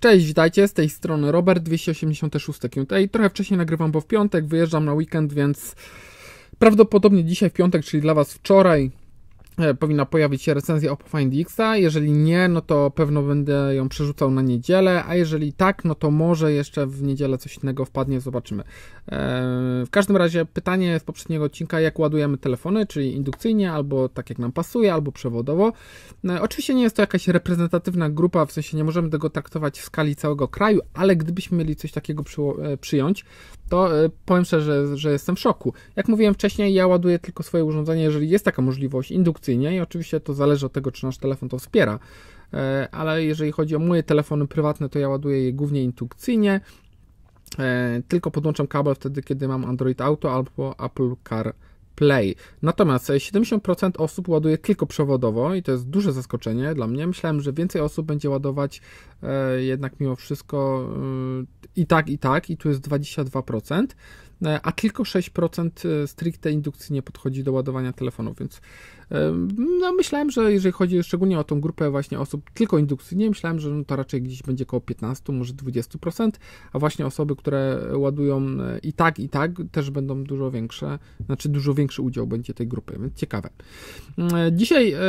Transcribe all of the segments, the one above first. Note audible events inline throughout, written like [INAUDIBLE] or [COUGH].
Cześć, witajcie, z tej strony Robert 286 QT i trochę wcześniej nagrywam, bo w piątek wyjeżdżam na weekend, więc prawdopodobnie dzisiaj w piątek, czyli dla Was wczoraj E, powinna pojawić się recenzja op X'a. Jeżeli nie, no to pewno będę ją przerzucał na niedzielę, a jeżeli tak, no to może jeszcze w niedzielę coś innego wpadnie, zobaczymy. E, w każdym razie pytanie z poprzedniego odcinka, jak ładujemy telefony, czyli indukcyjnie, albo tak jak nam pasuje, albo przewodowo. E, oczywiście nie jest to jakaś reprezentatywna grupa, w sensie nie możemy tego traktować w skali całego kraju, ale gdybyśmy mieli coś takiego przyjąć, to e, powiem szczerze, że, jestem w szoku. Jak mówiłem wcześniej, ja ładuję tylko swoje urządzenie, jeżeli jest taka możliwość, indukcyjnie i oczywiście to zależy od tego, czy nasz telefon to wspiera. E, ale jeżeli chodzi o moje telefony prywatne, to ja ładuję je głównie indukcyjnie. E, tylko podłączam kabel wtedy, kiedy mam Android Auto albo Apple CarPlay. Play. Natomiast 70% e, osób ładuje tylko przewodowo i to jest duże zaskoczenie dla mnie. Myślałem, że więcej osób będzie ładować e, jednak mimo wszystko e, i tak, i tak, i tu jest 22%, e, a tylko 6% e, stricte indukcji nie podchodzi do ładowania telefonu, więc no myślałem, że jeżeli chodzi szczególnie o tą grupę właśnie osób tylko indukcyjnie, myślałem, że no to raczej gdzieś będzie około 15, może 20%, a właśnie osoby, które ładują e, i tak, i tak, też będą dużo większe, znaczy dużo większy udział będzie tej grupy, więc ciekawe. Mm, e, dzisiaj e,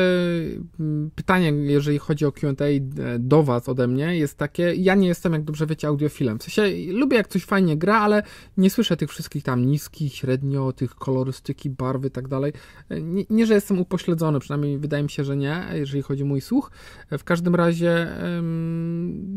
pytanie, jeżeli chodzi o Q&A do Was ode mnie, jest takie, ja nie jestem, jak dobrze wiecie, audiofilem, w sensie lubię, jak coś fajnie gra, ale nie słyszę tych wszystkich tam niskich, średnio, tych kolorystyki, barwy i tak dalej. Nie, nie że jestem pośledzony, przynajmniej wydaje mi się, że nie, jeżeli chodzi o mój słuch. W każdym razie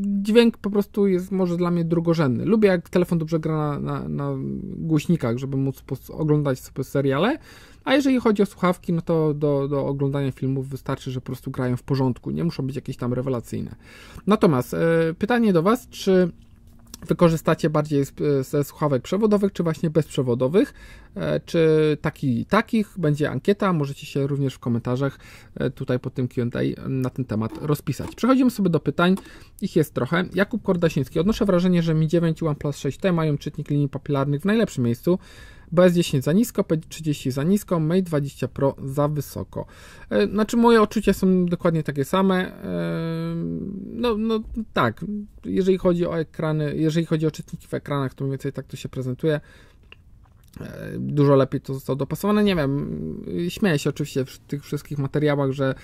dźwięk po prostu jest może dla mnie drugorzędny. Lubię jak telefon dobrze gra na, na, na głośnikach, żeby móc oglądać sobie seriale, a jeżeli chodzi o słuchawki, no to do, do oglądania filmów wystarczy, że po prostu grają w porządku, nie muszą być jakieś tam rewelacyjne. Natomiast e, pytanie do Was, czy wykorzystacie bardziej ze słuchawek przewodowych, czy właśnie bezprzewodowych, e, czy taki, takich. Będzie ankieta, możecie się również w komentarzach e, tutaj po tym Q&A na ten temat rozpisać. Przechodzimy sobie do pytań, ich jest trochę. Jakub Kordasiński, odnoszę wrażenie, że Mi 9 i OnePlus 6T mają czytnik linii papilarnych w najlepszym miejscu. BS10 za nisko, P30 za nisko, Mate 20 Pro za wysoko. E, znaczy moje odczucia są dokładnie takie same. E, no, no tak, jeżeli chodzi o ekrany, jeżeli chodzi o czytniki w ekranach, to mniej więcej tak to się prezentuje e, dużo lepiej to zostało dopasowane. Nie wiem, śmieję się oczywiście w tych wszystkich materiałach, że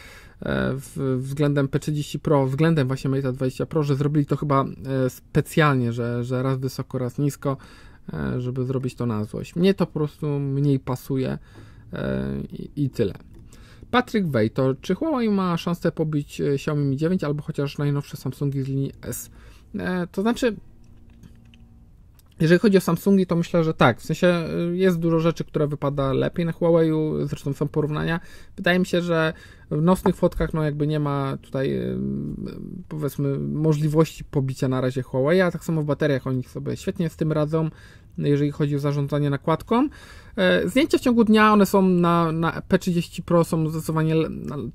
w, względem P30 Pro, względem właśnie Mate 20 Pro, że zrobili to chyba specjalnie, że, że raz wysoko, raz nisko, E, żeby zrobić to na złość. Mnie to po prostu mniej pasuje e, i, tyle. Patrick Wej, to czy Huawei ma szansę pobić e, Xiaomi Mi 9 albo chociaż najnowsze Samsungi z linii S? To znaczy, jeżeli chodzi o Samsungi, to myślę, że tak. W sensie y, jest dużo rzeczy, które wypada lepiej na Huawei'u, zresztą są porównania. Wydaje mi się, że w nocnych fotkach no jakby nie ma tutaj y, y, powiedzmy możliwości pobicia na razie Huawei'a, tak samo w bateriach oni sobie świetnie z tym radzą, jeżeli chodzi o zarządzanie nakładką. E, zdjęcia w ciągu dnia, one są na, na P30 Pro, są zdecydowanie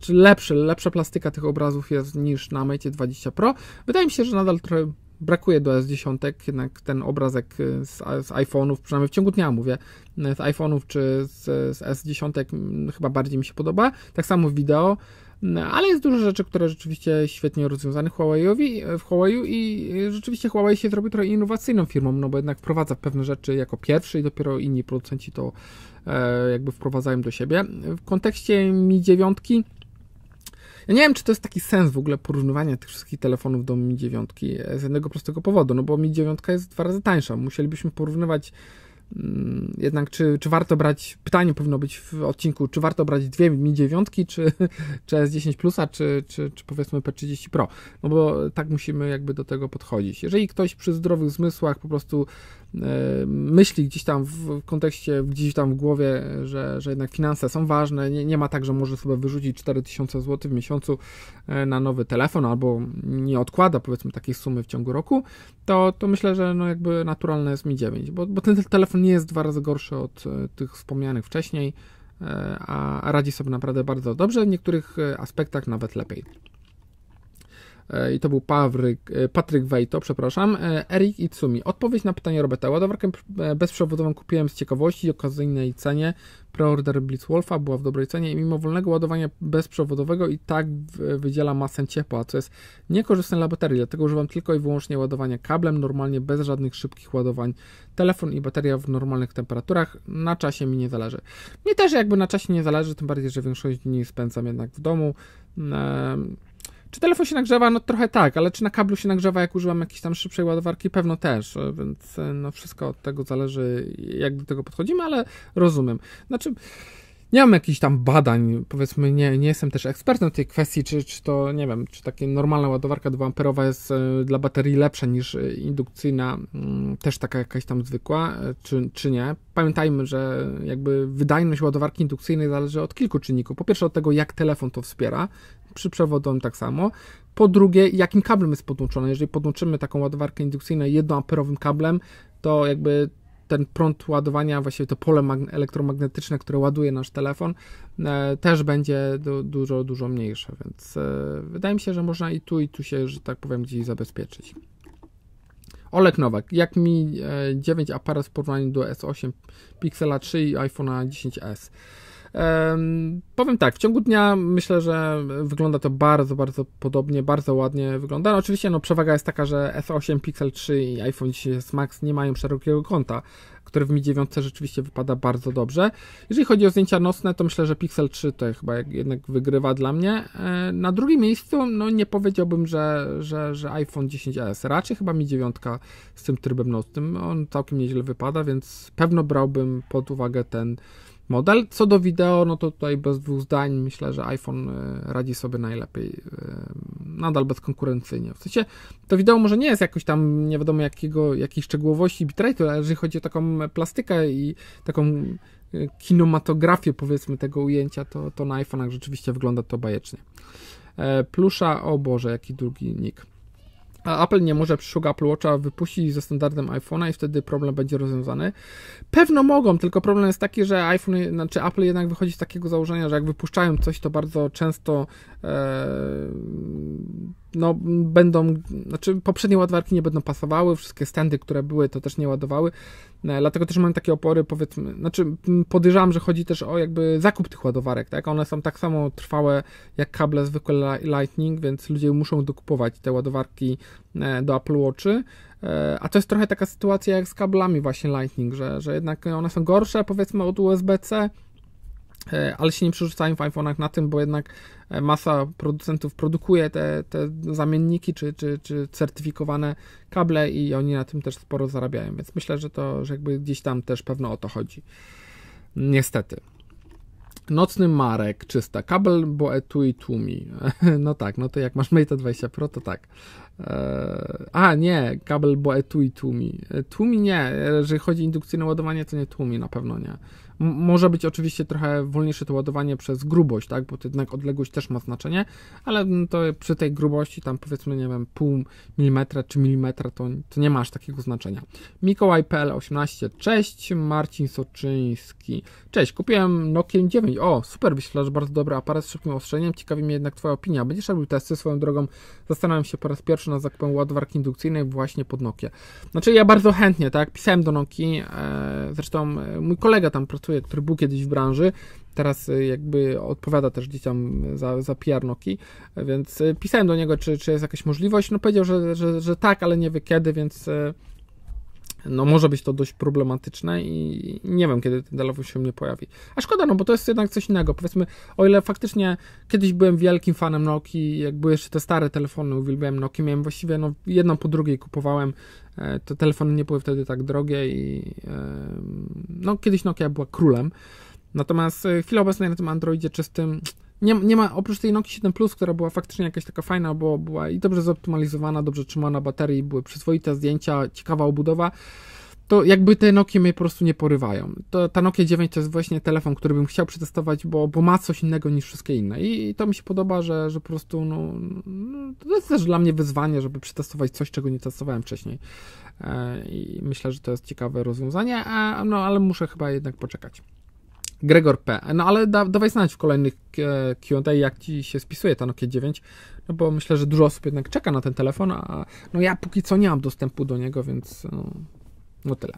lepsze, lepsza plastyka tych obrazów jest niż na Mate 20 Pro. Wydaje mi się, że nadal trochę brakuje do S10, jednak ten obrazek y, z, z iPhone'ów, przynajmniej w ciągu dnia mówię, y, z iPhone'ów czy z, z S10 chyba bardziej mi się podoba. Tak samo wideo, y, ale jest dużo rzeczy, które rzeczywiście świetnie rozwiązane Huawei'owi, w Huawei'u i rzeczywiście Huawei się zrobi trochę innowacyjną firmą, no bo jednak wprowadza pewne rzeczy jako pierwszy i dopiero inni producenci to e, jakby wprowadzają do siebie. W kontekście Mi 9 ja nie wiem, czy to jest taki sens w ogóle porównywania tych wszystkich telefonów do Mi 9 z jednego prostego powodu, no bo Mi 9 jest dwa razy tańsza. Musielibyśmy porównywać mm, jednak czy, czy warto brać, pytanie powinno być w odcinku, czy warto brać dwie Mi 9, czy, czy S10 Plusa, czy, czy, czy powiedzmy P30 Pro, no bo tak musimy jakby do tego podchodzić. Jeżeli ktoś przy zdrowych zmysłach po prostu E, myśli gdzieś tam w kontekście, gdzieś tam w głowie, że, że jednak finanse są ważne. Nie, nie ma tak, że może sobie wyrzucić 4000 zł w miesiącu e, na nowy telefon albo nie odkłada powiedzmy takiej sumy w ciągu roku, to, to myślę, że no jakby naturalne jest Mi 9, bo, bo ten telefon nie jest dwa razy gorszy od e, tych wspomnianych wcześniej, a, a radzi sobie naprawdę bardzo dobrze, w niektórych aspektach nawet lepiej. E, i to był Pawryk, e, Patryk Wejto, przepraszam, e, Erik Itsumi. Odpowiedź na pytanie Roberta. Ładowarkę bezprzewodową kupiłem z ciekawości i okazyjnej cenie. Preorder Blitzwolfa była w dobrej cenie i mimo wolnego ładowania bezprzewodowego i tak wydziela masę ciepła, co jest niekorzystne dla baterii, dlatego używam tylko i wyłącznie ładowania kablem, normalnie bez żadnych szybkich ładowań. Telefon i bateria w normalnych temperaturach na czasie mi nie zależy. Mnie też jakby na czasie nie zależy, tym bardziej, że większość dni spędzam jednak w domu. Eee czy telefon się nagrzewa? No trochę tak, ale czy na kablu się nagrzewa, jak używam jakiejś tam szybszej ładowarki? Pewno też, e, więc e, no wszystko od tego zależy, jak do tego podchodzimy, ale rozumiem. Znaczy, nie mam jakichś tam badań, powiedzmy, nie, nie jestem też ekspertem w tej kwestii, czy, czy to, nie wiem, czy takie normalna ładowarka 2A jest e, dla baterii lepsza niż indukcyjna, mm, też taka jakaś tam zwykła, czy, czy nie. Pamiętajmy, że jakby wydajność ładowarki indukcyjnej zależy od kilku czynników. Po pierwsze od tego, jak telefon to wspiera, przy przewodowym tak samo. Po drugie, jakim kablem jest podłączone. Jeżeli podłączymy taką ładowarkę indukcyjną jednoamperowym kablem, to jakby ten prąd ładowania, właściwie to pole elektromagnetyczne, które ładuje nasz telefon, e, też będzie du dużo, dużo mniejsze, więc e, wydaje mi się, że można i tu, i tu się, że tak powiem, gdzieś zabezpieczyć. Olek Nowak, jak mi e, 9 aparat w porównaniu do S8 Pixela 3 i iPhone'a 10s? powiem tak, w ciągu dnia myślę, że wygląda to bardzo, bardzo podobnie, bardzo ładnie wygląda. No, oczywiście no, przewaga jest taka, że S8, Pixel 3 i iPhone 10 Max nie mają szerokiego kąta, który w Mi 9 rzeczywiście wypada bardzo dobrze. Jeżeli chodzi o zdjęcia nocne, to myślę, że Pixel 3 to chyba jednak wygrywa dla mnie. E, na drugim miejscu, no nie powiedziałbym, że, że, że iPhone 10s, raczej chyba Mi 9 z tym trybem nocnym, on całkiem nieźle wypada, więc pewno brałbym pod uwagę ten model. Co do wideo, no to tutaj bez dwóch zdań myślę, że iPhone y, radzi sobie najlepiej, y, nadal bezkonkurencyjnie. W sensie to wideo może nie jest jakoś tam, nie wiadomo jakiego, jakiej szczegółowości bitrate, ale jeżeli chodzi o taką plastykę i taką y, kinematografię powiedzmy tego ujęcia, to, to na iPhone'ach rzeczywiście wygląda to bajecznie. E, plusza, o Boże, jaki drugi nick a Apple nie może przyszłego Apple Watcha wypuścić ze standardem iPhone'a i wtedy problem będzie rozwiązany. Pewno mogą, tylko problem jest taki, że iPhone, znaczy Apple jednak wychodzi z takiego założenia, że jak wypuszczają coś, to bardzo często E, no, będą, znaczy poprzednie ładowarki nie będą pasowały, wszystkie standy, które były, to też nie ładowały, e, dlatego też mam takie opory, powiedzmy, znaczy podejrzewam, że chodzi też o jakby zakup tych ładowarek, tak, one są tak samo trwałe jak kable zwykłe Lightning, więc ludzie muszą dokupować te ładowarki e, do Apple Watchy, a to jest trochę taka sytuacja jak z kablami właśnie Lightning, że, że jednak one są gorsze, powiedzmy, od USB-C, E, ale się nie przerzucają w iPhone'ach na tym, bo jednak e, masa producentów produkuje te, te zamienniki czy, czy, czy certyfikowane kable i oni na tym też sporo zarabiają, więc myślę, że to że jakby gdzieś tam też pewno o to chodzi. Niestety. Nocny Marek, czysta. Kabel, bo etui tłumi. [LAUGHS] No tak, no to jak masz Mate 20 Pro, to tak. E, a, nie, kabel bo etui tłumi. E, tłumi nie, jeżeli chodzi o indukcyjne ładowanie, to nie tłumi, na pewno nie. M może być oczywiście trochę wolniejsze to ładowanie przez grubość, tak, bo to jednak odległość też ma znaczenie, ale mm, to przy tej grubości, tam powiedzmy, nie wiem, pół milimetra czy milimetra, to, to nie aż takiego znaczenia. Mikołaj pl 18 cześć, Marcin Soczyński. Cześć, kupiłem Nokia 9. O, super, wyświetlasz bardzo dobry aparat z szybkim ostrzeniem, ciekawi mnie jednak Twoja opinia. Będziesz robił testy swoją drogą, zastanawiam się po raz pierwszy, patrzy na zakupę ładowarki indukcyjnej właśnie pod Nokia. Znaczy ja bardzo chętnie, tak, pisałem do Nokii, e, zresztą e, mój kolega tam pracuje, który był kiedyś w branży, teraz e, jakby odpowiada też gdzieś tam za, za PR Nokii, więc pisałem do niego, czy, czy jest jakaś możliwość, no powiedział, że, że, że tak, ale nie wie kiedy, więc no może być to dość problematyczne i nie wiem, kiedy ten telefon się mnie pojawi. A szkoda, no bo to jest jednak coś innego. Powiedzmy, o ile faktycznie kiedyś byłem wielkim fanem Nokii, jak były jeszcze te stare telefony, uwielbiałem Nokii, miałem właściwie no, jedną po drugiej kupowałem, e, te telefony nie były wtedy tak drogie i no kiedyś Nokia była królem. Natomiast e, chwilę chwili obecnej na tym Androidzie czystym nie, nie ma, oprócz tej Nokia 7 Plus, która była faktycznie jakaś taka fajna, bo była i dobrze zoptymalizowana, dobrze trzymana baterii, były przyzwoite zdjęcia, ciekawa obudowa, to jakby te Nokie mnie po prostu nie porywają. To, ta Nokia 9 to jest właśnie telefon, który bym chciał przetestować, bo, bo ma coś innego niż wszystkie inne. I, i to mi się podoba, że, że po prostu no, no, to jest też dla mnie wyzwanie, żeby przetestować coś, czego nie testowałem wcześniej. E, I myślę, że to jest ciekawe rozwiązanie, a, no ale muszę chyba jednak poczekać. Gregor P. No ale da, dawaj znać w kolejnych e, Q&A, jak ci się spisuje ten Nokia 9, no bo myślę, że dużo osób jednak czeka na ten telefon, a no ja póki co nie mam dostępu do niego, więc no, no tyle.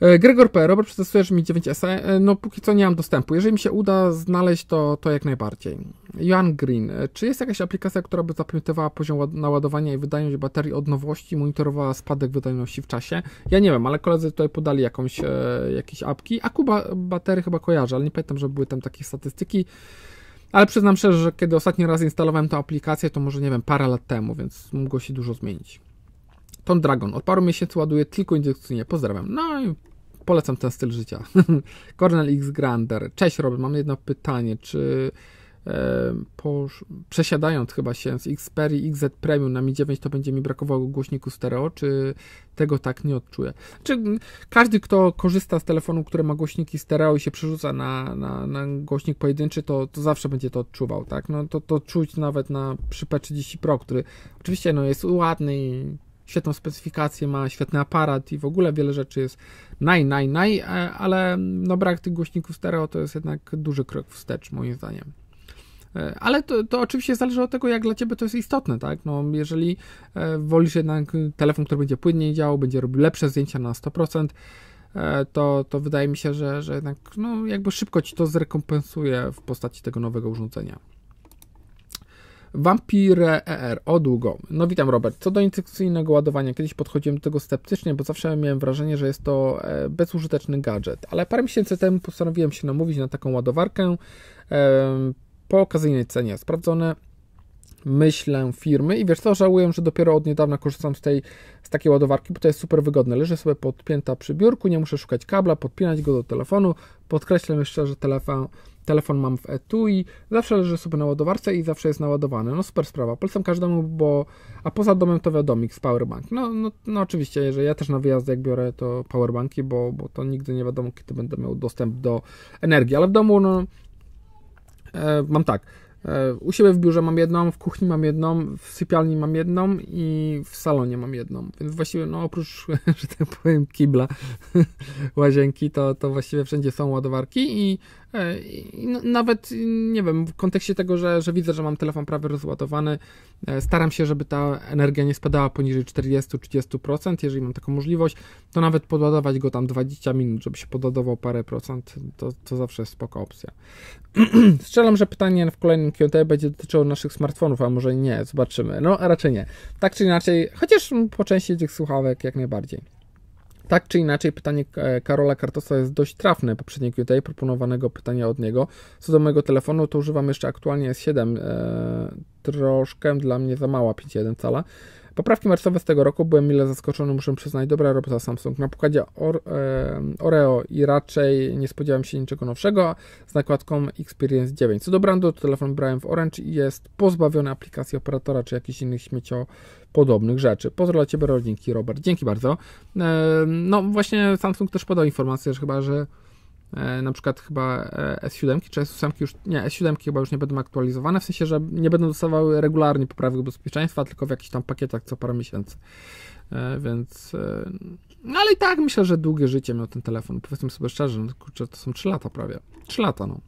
E, Gregor P. Robert, przetestujesz mi 9 s e. E, No póki co nie mam dostępu. Jeżeli mi się uda znaleźć, to, to jak najbardziej. Joan Green. Czy jest jakaś aplikacja, która by zapamiętywała poziom naładowania i wydajność baterii od nowości monitorowała spadek wydajności w czasie? Ja nie wiem, ale koledzy tutaj podali jakąś, e, jakieś apki. Akuba baterii chyba kojarzę, ale nie pamiętam, że były tam takie statystyki. Ale przyznam szczerze, że kiedy ostatni raz instalowałem tę aplikację, to może nie wiem, parę lat temu, więc mogło się dużo zmienić. Tom Dragon. Od paru miesięcy ładuje tylko indukcyjnie. Pozdrawiam. No i polecam ten styl życia. [LAUGHS] Cornel X Grander. Cześć Robert, mam jedno pytanie. Czy e, po, przesiadając chyba się z Xperia XZ Premium na Mi 9 to będzie mi brakowało głośniku stereo, czy tego tak nie odczuję? Czy każdy, kto korzysta z telefonu, który ma głośniki stereo i się przerzuca na, na, na głośnik pojedynczy, to, to zawsze będzie to odczuwał, tak? No to, to czuć nawet na przy P30 Pro, który oczywiście no, jest ładny i świetną specyfikację, ma świetny aparat i w ogóle wiele rzeczy jest naj, naj, naj, e, ale no brak tych głośników stereo to jest jednak duży krok wstecz moim zdaniem. E, ale to, to, oczywiście zależy od tego, jak dla ciebie to jest istotne, tak? No, jeżeli e, wolisz jednak telefon, który będzie płynniej działał, będzie robił lepsze zdjęcia na 100%, to, to wydaje mi się, że, że jednak no, jakby szybko ci to zrekompensuje w postaci tego nowego urządzenia. Vampire ER, długo. No witam Robert. Co do instrukcyjnego ładowania, kiedyś podchodziłem do tego sceptycznie, bo zawsze miałem wrażenie, że jest to e, bezużyteczny gadżet, ale parę miesięcy temu postanowiłem się namówić na taką ładowarkę e, po okazyjnej cenie. Sprawdzone myślę firmy i wiesz co, żałuję, że dopiero od niedawna korzystam z tej, z takiej ładowarki, bo to jest super wygodne. Leży sobie podpięta przy biurku, nie muszę szukać kabla, podpinać go do telefonu. Podkreślam jeszcze, że telefon Telefon mam w etui, zawsze leży sobie na ładowarce i zawsze jest naładowany. No super sprawa, polecam każdemu, bo... A poza domem to wiadomik z powerbank. No, no, no oczywiście, że ja też na wyjazd jak biorę to powerbanki, bo, bo to nigdy nie wiadomo, kiedy będę miał dostęp do energii. Ale w domu, no... E, mam tak, e, u siebie w biurze mam jedną, w kuchni mam jedną, w sypialni mam jedną i w salonie mam jedną. Więc właściwie, no oprócz, [LAUGHS] że tak powiem, kibla [LAUGHS] łazienki, to, to właściwie wszędzie są ładowarki i E, nawet, nie wiem, w kontekście tego, że, że widzę, że mam telefon prawie rozładowany, e, staram się, żeby ta energia nie spadała poniżej 40-30%, jeżeli mam taką możliwość, to nawet podładować go tam 20 minut, żeby się podładował parę procent, to, to zawsze jest spoko opcja. [CLEARS THROAT] Strzelam, że pytanie w kolejnym QT będzie dotyczyło naszych smartfonów, a może nie, zobaczymy. No, raczej nie. Tak czy inaczej, chociaż po części tych słuchawek jak najbardziej. Tak czy inaczej, pytanie e, Karola Kartosa jest dość trafne, poprzednie QTA, proponowanego pytania od niego. Co do mojego telefonu, to używam jeszcze aktualnie S7, e, troszkę dla mnie za mała, 5.1 cala. Poprawki marcowe z tego roku byłem mile zaskoczony, muszę przyznać, dobra robota Samsung. Na pokładzie Or, e, Oreo i raczej nie spodziewałem się niczego nowszego z nakładką Experience 9. Co do brandu, to telefon brałem w Orange i jest pozbawiony aplikacji operatora czy jakichś innych śmieciopodobnych rzeczy. Pozdrawiam dla Ciebie, rodzinki Robert. Dzięki bardzo. E, no właśnie Samsung też podał informację, że chyba, że E, na przykład chyba e, S7 czy S8 już, nie, S7 chyba już nie będą aktualizowane, w sensie, że nie będą dostawały regularnie poprawek bezpieczeństwa, tylko w jakichś tam pakietach co parę miesięcy. E, więc, no ale i tak myślę, że długie życie miał ten telefon. Powiedzmy sobie szczerze, no, kurczę, to są 3 lata prawie. 3 lata, no.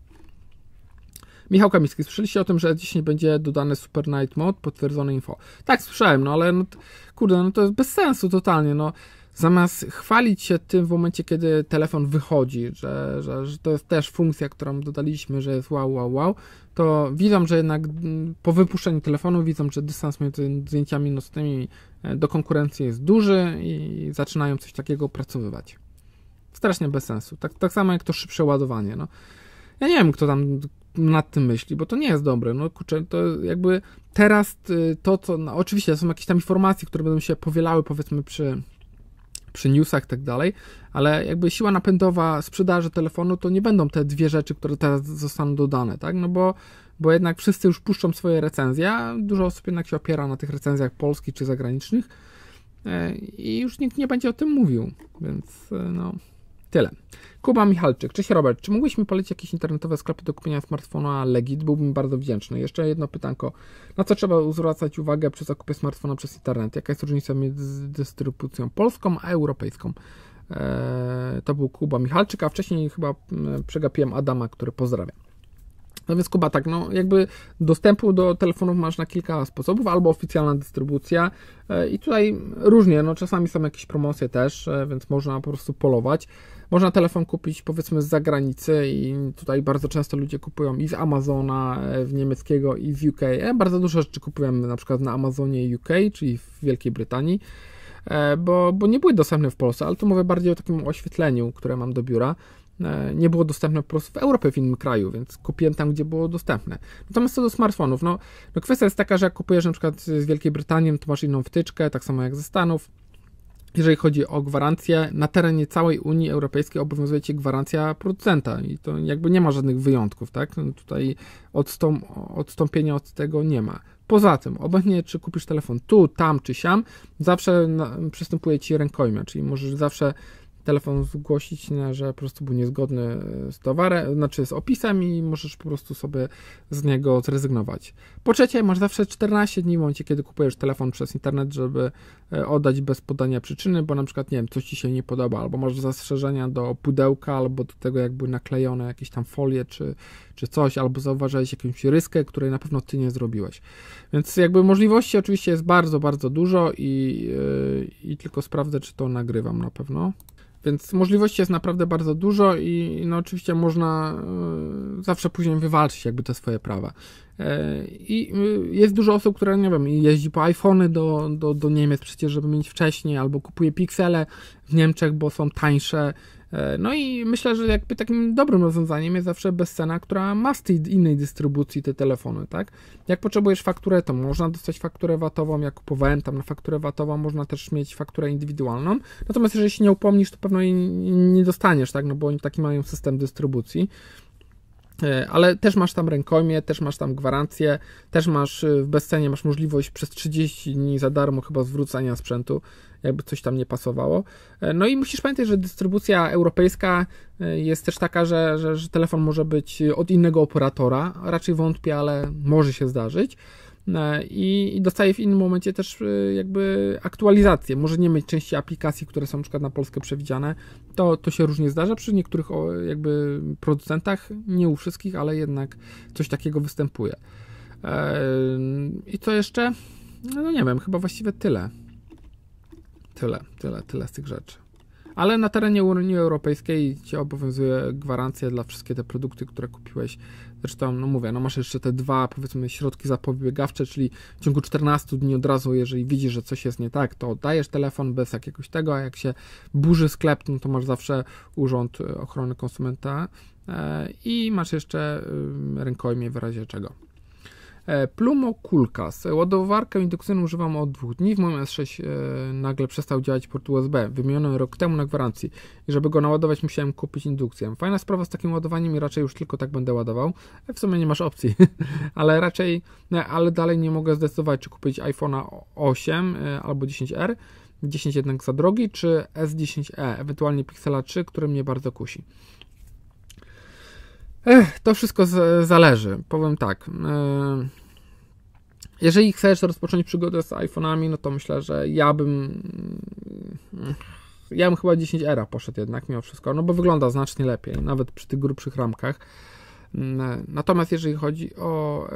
Michał Kamiński, słyszeliście o tym, że S10 będzie dodany Super Night Mode? Potwierdzone info. Tak, słyszałem, no ale no, kurde, no to jest bez sensu totalnie, no Zamiast chwalić się tym w momencie, kiedy telefon wychodzi, że, że, że to jest też funkcja, którą dodaliśmy, że jest wow, wow, wow, to widzą, że jednak po wypuszczeniu telefonu widzą, że dystans między zdjęciami nocnymi e, do konkurencji jest duży i zaczynają coś takiego opracowywać. Strasznie bez sensu. Tak, tak samo jak to szybsze ładowanie. No. Ja nie wiem, kto tam nad tym myśli, bo to nie jest dobre. No kurczę, to jakby teraz y, to, co... No, oczywiście są jakieś tam informacje, które będą się powielały, powiedzmy, przy przy newsach i tak dalej, ale jakby siła napędowa sprzedaży telefonu to nie będą te dwie rzeczy, które teraz zostaną dodane, tak? No bo, bo jednak wszyscy już puszczą swoje recenzje, a dużo osób jednak się opiera na tych recenzjach polskich czy zagranicznych e, i już nikt nie będzie o tym mówił, więc e, no... Tyle. Kuba Michalczyk, cześć Robert, czy mógłbyś mi polecić jakieś internetowe sklepy do kupienia smartfona Legit? Byłbym bardzo wdzięczny. Jeszcze jedno pytanko. Na co trzeba zwracać uwagę przy zakupie smartfona przez internet? Jaka jest różnica między dystrybucją polską a europejską? Eee, to był Kuba Michalczyk, a wcześniej chyba mm, przegapiłem Adama, który pozdrawia. No więc Kuba, tak, no jakby dostępu do telefonów masz na kilka sposobów, albo oficjalna dystrybucja eee, i tutaj różnie, no czasami są jakieś promocje też, e, więc można po prostu polować. Można telefon kupić powiedzmy z zagranicy i tutaj bardzo często ludzie kupują i z Amazona e, w niemieckiego i z UK. Ja e, bardzo dużo rzeczy kupiłem na przykład na Amazonie UK, czyli w Wielkiej Brytanii, e, bo, bo nie były dostępne w Polsce, ale tu mówię bardziej o takim oświetleniu, które mam do biura nie było dostępne po prostu w Europie, w innym kraju, więc kupiłem tam, gdzie było dostępne. Natomiast co do smartfonów, no, no kwestia jest taka, że jak kupujesz na przykład z Wielkiej Brytanii, to masz inną wtyczkę, tak samo jak ze Stanów, jeżeli chodzi o gwarancję, na terenie całej Unii Europejskiej obowiązuje ci gwarancja producenta i to jakby nie ma żadnych wyjątków, tak? No tutaj odstąpienia od tego nie ma. Poza tym, obecnie czy kupisz telefon tu, tam czy siam, zawsze na, przystępuje ci rękojmia, czyli możesz zawsze telefon zgłosić, na, że po prostu był niezgodny z towarem, znaczy z opisem i możesz po prostu sobie z niego zrezygnować. Po trzecie, masz zawsze 14 dni w momencie, kiedy kupujesz telefon przez internet, żeby e, oddać bez podania przyczyny, bo na przykład, nie wiem, coś ci się nie podoba, albo masz zastrzeżenia do pudełka, albo do tego, jak były naklejone jakieś tam folie, czy, czy coś, albo zauważyłeś jakąś ryskę, której na pewno ty nie zrobiłeś. Więc jakby możliwości oczywiście jest bardzo, bardzo dużo i, e, i tylko sprawdzę, czy to nagrywam na pewno. Więc możliwości jest naprawdę bardzo dużo i no oczywiście można e, zawsze później wywalczyć jakby te swoje prawa. E, I y, jest dużo osób, które, nie wiem, jeździ po iPhony do, do, do Niemiec przecież, żeby mieć wcześniej, albo kupuje piksele w Niemczech, bo są tańsze. E, no i myślę, że jakby takim dobrym rozwiązaniem jest zawsze bezcena, która ma z tej innej dystrybucji te telefony, tak? Jak potrzebujesz fakturę, to można dostać fakturę VAT-ową, jak kupowałem tam na fakturę VAT-ową, można też mieć fakturę indywidualną. Natomiast jeżeli się nie upomnisz, to pewno jej nie dostaniesz, tak? No bo oni taki mają system dystrybucji. E, ale też masz tam rękojmie, też masz tam gwarancję, też masz e, w bezcenie masz możliwość przez 30 dni za darmo chyba zwrócenia sprzętu, jakby coś tam nie pasowało. E, no i musisz pamiętać, że dystrybucja europejska jest też taka, że, że, że telefon może być od innego operatora, raczej wątpię, ale może się zdarzyć i, dostaje w innym momencie też y, jakby aktualizację. Może nie mieć części aplikacji, które są na przykład na Polskę przewidziane. To, to się różnie zdarza przy niektórych jakby producentach, nie u wszystkich, ale jednak coś takiego występuje. Ehm, I co jeszcze? No, no nie wiem, chyba właściwie tyle. Tyle, tyle, tyle z tych rzeczy. Ale na terenie Unii Europejskiej ci obowiązuje gwarancja dla wszystkie te produkty, które kupiłeś Zresztą, no mówię, no masz jeszcze te dwa, powiedzmy, środki zapobiegawcze, czyli w ciągu 14 dni od razu, jeżeli widzisz, że coś jest nie tak, to oddajesz telefon bez jakiegoś tego, a jak się burzy sklep, no to masz zawsze Urząd e, Ochrony Konsumenta e, i masz jeszcze rękojmie w razie czego. E, Plumo Kulkas. Ładowarkę indukcyjną używam od dwóch dni. W moim S6 e, nagle przestał działać port USB. Wymieniono rok temu na gwarancji. I żeby go naładować, musiałem kupić indukcję. Fajna sprawa z takim ładowaniem i raczej już tylko tak będę ładował. E, w sumie nie masz opcji. [LAUGHS] ale raczej, ale dalej nie mogę zdecydować, czy kupić iPhone'a 8 albo 10R. 10 jednak za drogi, czy S10e, ewentualnie Pixela 3, który mnie bardzo kusi. Ech, to wszystko z, zależy. Powiem tak. E, jeżeli chcesz rozpocząć przygodę z iPhone'ami, no to myślę, że ja bym. Ja bym chyba 10 era poszedł jednak mimo wszystko, no bo wygląda znacznie lepiej, nawet przy tych grubszych ramkach. Mm, e, natomiast jeżeli chodzi o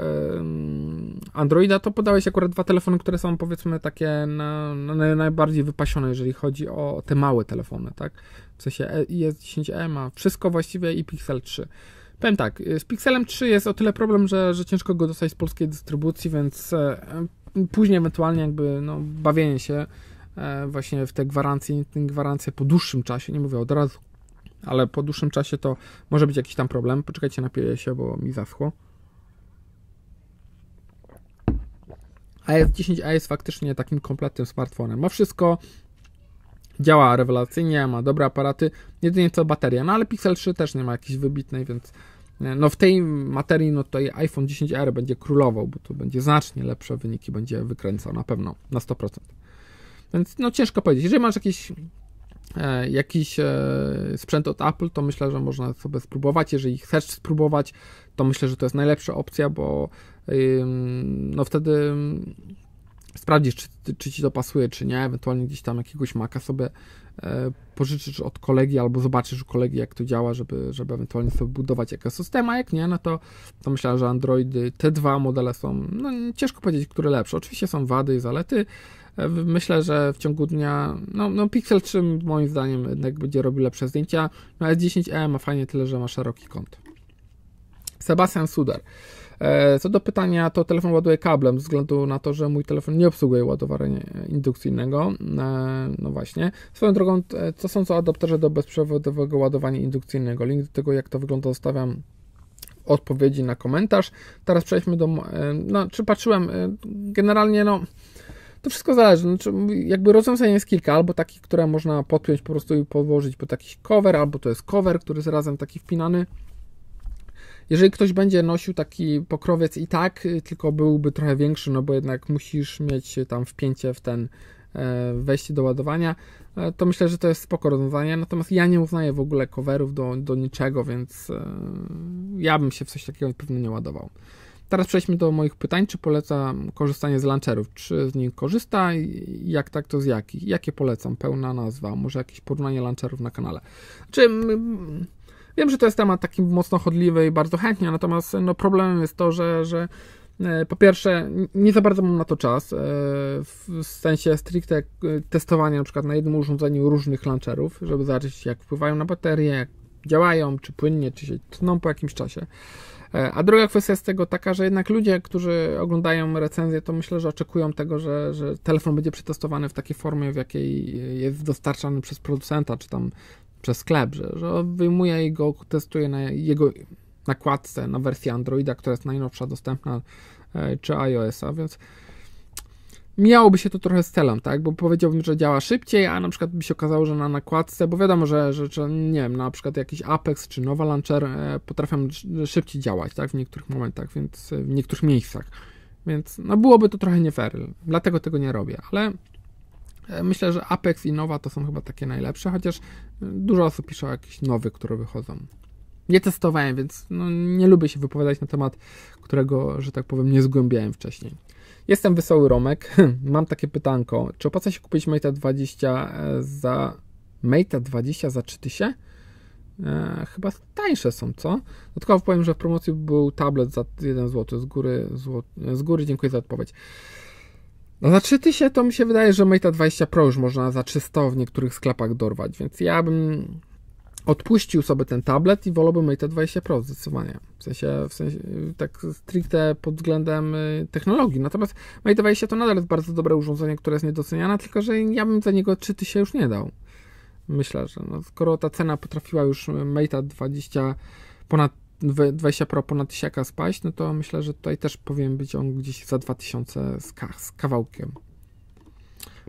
Androida, to podałeś akurat dwa telefony, które są powiedzmy takie na, na najbardziej wypasione, jeżeli chodzi o te małe telefony, tak? W sensie jest 10 e ma wszystko właściwie i Pixel 3. Powiem tak, y, z Pixelem 3 jest o tyle problem, że, że ciężko go dostać z polskiej dystrybucji, więc e, później ewentualnie jakby no, bawienie się e, właśnie w te gwarancje, gwarancje po dłuższym czasie, nie mówię od razu, ale po dłuższym czasie to może być jakiś tam problem. Poczekajcie, napiję się, bo mi zaschło. AS10a jest faktycznie takim kompletnym smartfonem. Ma wszystko, działa rewelacyjnie, ma dobre aparaty, jedynie co bateria. No ale Pixel 3 też nie ma jakiejś wybitnej, więc no w tej materii, no tutaj iPhone 10R będzie królował, bo to będzie znacznie lepsze wyniki, będzie wykręcał na pewno, na 100%. Więc no ciężko powiedzieć. Jeżeli masz jakiś, e, jakiś e, sprzęt od Apple, to myślę, że można sobie spróbować. Jeżeli chcesz spróbować, to myślę, że to jest najlepsza opcja, bo y, no wtedy sprawdzisz, czy, czy, ci to pasuje, czy nie. Ewentualnie gdzieś tam jakiegoś maka sobie E, pożyczysz od kolegi albo zobaczysz u kolegi, jak to działa, żeby, żeby ewentualnie sobie budować ekosystem, a jak nie, no to, to myślę, że Androidy, te dwa modele są, no ciężko powiedzieć, które lepsze. Oczywiście są wady i zalety. E, myślę, że w ciągu dnia, no, no Pixel 3 moim zdaniem jednak będzie robił lepsze zdjęcia, no S10e ma fajnie tyle, że ma szeroki kąt. Sebastian Suder. E, co do pytania, to telefon ładuję kablem, ze względu na to, że mój telefon nie obsługuje ładowania indukcyjnego. E, no właśnie. Swoją drogą, e, co są co adapterzy do bezprzewodowego ładowania indukcyjnego? Link do tego, jak to wygląda, zostawiam odpowiedzi na komentarz. Teraz przejdźmy do. No, czy patrzyłem? Generalnie, no. To wszystko zależy. Znaczy, jakby rozwiązanie jest kilka, albo takich, które można podpiąć po prostu i położyć, pod jakiś cover, albo to jest cover, który jest razem taki wpinany. Jeżeli ktoś będzie nosił taki pokrowiec i tak, y, tylko byłby trochę większy, no bo jednak musisz mieć tam wpięcie w ten e, wejście do ładowania, e, to myślę, że to jest spoko rozwiązanie. Natomiast ja nie uznaję w ogóle coverów do, do niczego, więc e, ja bym się w coś takiego pewnie nie ładował. Teraz przejdźmy do moich pytań. Czy polecam korzystanie z launcherów? Czy z nich korzysta? Jak tak, to z jakich? Jakie polecam? Pełna nazwa, może jakieś porównanie launcherów na kanale. Czy znaczy, Wiem, że to jest temat taki mocno chodliwy i bardzo chętnie, natomiast no, problemem jest to, że, że e, po pierwsze, nie za bardzo mam na to czas, e, w sensie stricte e, testowania na przykład na jednym urządzeniu różnych launcherów, żeby zobaczyć jak wpływają na baterię, jak działają, czy płynnie, czy się tną po jakimś czasie. A druga kwestia jest tego taka, że jednak ludzie, którzy oglądają recenzję, to myślę, że oczekują tego, że, że telefon będzie przetestowany w takiej formie, w jakiej jest dostarczany przez producenta, czy tam przez sklep, że, że wyjmuję i go testuję na jego nakładce, na wersji Androida, która jest najnowsza dostępna, e, czy iOS-a, więc miałoby się to trochę z celem, tak? Bo powiedziałbym, że działa szybciej, a na przykład by się okazało, że na nakładce, bo wiadomo, że, że, że nie wiem, na przykład jakiś Apex czy Nowa Launcher e, potrafią szybciej działać, tak? W niektórych momentach, więc e, w niektórych miejscach. Więc no byłoby to trochę nie fair, dlatego tego nie robię, ale E, myślę, że Apex i Nowa to są chyba takie najlepsze, chociaż e, dużo osób pisze o jakichś nowych, które wychodzą. Nie testowałem, więc no, nie lubię się wypowiadać na temat, którego, że tak powiem, nie zgłębiałem wcześniej. Jestem Wesoły Romek. [LAUGHS] Mam takie pytanko. Czy opłaca się kupić Mate 20 e, za... Mate 20 za 3000? E, chyba tańsze są, co? Dodatkowo no, powiem, że w promocji był tablet za 1 zł. Z góry, zł... z góry dziękuję za odpowiedź. No za 3000 to mi się wydaje, że Mate 20 Pro już można za 300 w niektórych sklepach dorwać, więc ja bym odpuścił sobie ten tablet i wolałbym Mate 20 Pro zdecydowanie. W sensie, w sensie tak stricte pod względem y, technologii. Natomiast Mate 20 to nadal jest bardzo dobre urządzenie, które jest niedoceniane, tylko że ja bym za niego 3000 już nie dał. Myślę, że no, skoro ta cena potrafiła już Mate 20 ponad 20 pro ponad tysiaka spaść, no to myślę, że tutaj też powinien być on gdzieś za 2000 z, z kawałkiem.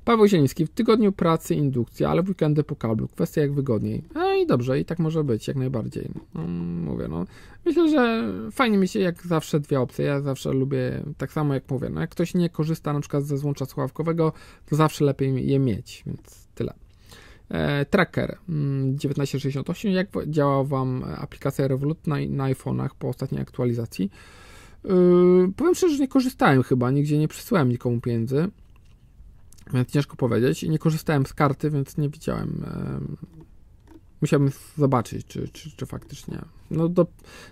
Paweł Zieliński, w tygodniu pracy indukcja, ale w weekendy po kablu. Kwestia jak wygodniej. No i dobrze, i tak może być, jak najbardziej. No, mówię, no. Myślę, że fajnie mi się jak zawsze dwie opcje. Ja zawsze lubię, tak samo jak mówię, no jak ktoś nie korzysta na przykład ze złącza słuchawkowego, to zawsze lepiej je mieć, więc tyle. E, Tracker 1968, mm, jak działa Wam aplikacja Revolut na, na iPhone'ach po ostatniej aktualizacji? Yy, powiem szczerze, że nie korzystałem chyba, nigdzie nie przysyłałem nikomu pieniędzy, więc ciężko powiedzieć. I nie korzystałem z karty, więc nie widziałem Musiałbym zobaczyć, czy, czy, czy faktycznie. No, do,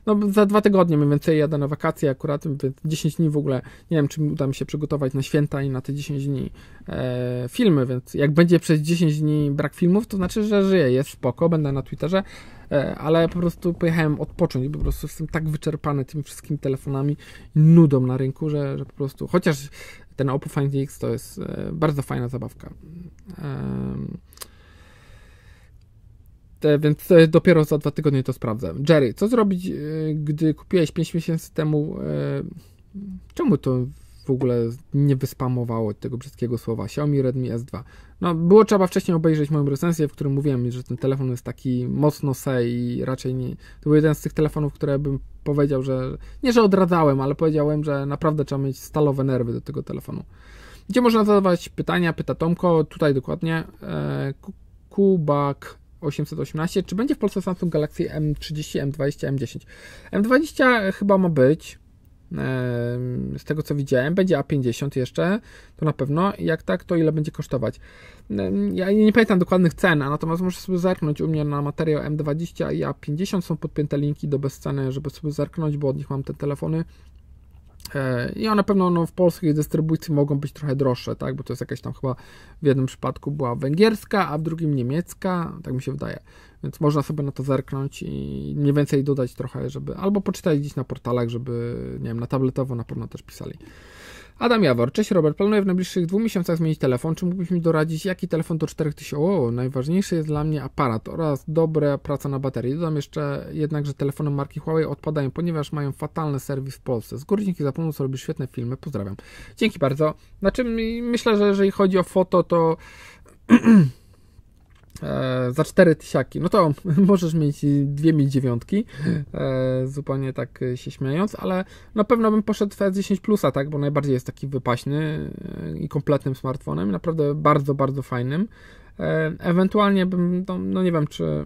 no za dwa tygodnie mniej więcej jadę na wakacje akurat, 10 dni w ogóle, nie wiem, czy uda mi się przygotować na święta i na te 10 dni e, filmy, więc jak będzie przez 10 dni brak filmów, to znaczy, że żyję, jest spoko, będę na Twitterze, e, ale po prostu pojechałem odpocząć, po prostu jestem tak wyczerpany tymi wszystkimi telefonami i nudą na rynku, że, że po prostu, chociaż ten Oppo Find X to jest e, bardzo fajna zabawka. E, E, więc e, dopiero za dwa tygodnie to sprawdzę. Jerry, co zrobić, e, gdy kupiłeś 5 miesięcy temu? Czemu to w ogóle nie wyspamowało tego wszystkiego słowa Xiaomi Redmi S2? No, było trzeba wcześniej obejrzeć moją recenzję, w którym mówiłem, że ten telefon jest taki mocno se i raczej nie... To był jeden z tych telefonów, które bym powiedział, że... Nie, że odradzałem, ale powiedziałem, że naprawdę trzeba mieć stalowe nerwy do tego telefonu. Gdzie można zadawać pytania, pyta Tomko, tutaj dokładnie. Kubak 818. Czy będzie w Polsce Samsung Galaxy M30, M20, M10? M20 chyba ma być. Z tego co widziałem, będzie A50 jeszcze, to na pewno. Jak tak, to ile będzie kosztować? Ja nie pamiętam dokładnych cen, natomiast możesz sobie zerknąć u mnie na materiał M20 i A50. Są podpięte linki do bezceny, żeby sobie zerknąć, bo od nich mam te telefony E, I one na pewno no, w polskiej dystrybucji mogą być trochę droższe, tak? Bo to jest jakaś tam chyba w jednym przypadku była węgierska, a w drugim niemiecka, tak mi się wydaje. Więc można sobie na to zerknąć i mniej więcej dodać trochę, żeby albo poczytać gdzieś na portalach, żeby, nie wiem, na tabletowo na pewno też pisali. Adam Jawor, cześć Robert, planuję w najbliższych dwóch miesiącach zmienić telefon. Czy mógłbyś mi doradzić, jaki telefon do 4000? O, najważniejszy jest dla mnie aparat oraz dobra praca na baterii. Dodam jeszcze jednak, że telefony marki Huawei odpadają, ponieważ mają fatalny serwis w Polsce. Z góry dzięki za pomoc, robisz świetne filmy, pozdrawiam. Dzięki bardzo. Znaczy, myślę, że jeżeli chodzi o foto, to [CLEARS THROAT] e, za cztery tysiaki, no to [LAUGHS] możesz mieć dwie mil dziewiątki, e, zupełnie tak e, się śmiejąc, ale na pewno bym poszedł w S10 Plusa, tak, bo najbardziej jest taki wypaśny e, i kompletnym smartfonem, naprawdę bardzo, bardzo fajnym. E, ewentualnie bym, no, no nie wiem, czy